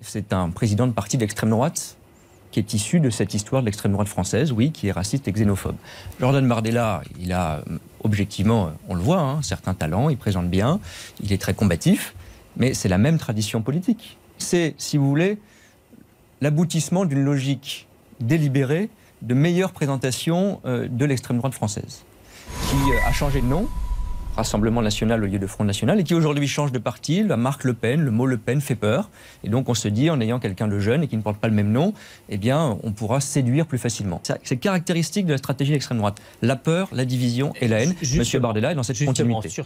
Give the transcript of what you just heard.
c'est un président de parti d'extrême droite qui est issu de cette histoire de l'extrême droite française, oui, qui est raciste et xénophobe. Jordan Bardella, il a euh, objectivement, on le voit, hein, certains talents, il présente bien, il est très combatif, mais c'est la même tradition politique. C'est, si vous voulez, l'aboutissement d'une logique délibérée de meilleure présentation euh, de l'extrême droite française, qui euh, a changé de nom, Rassemblement national au lieu de Front national, et qui aujourd'hui change de parti. La marque Le Pen, le mot Le Pen fait peur. Et donc on se dit, en ayant quelqu'un de jeune et qui ne porte pas le même nom, eh bien on pourra séduire plus facilement. C'est caractéristique de la stratégie d'extrême droite. La peur, la division et la haine. Monsieur Bardella est dans cette continuité.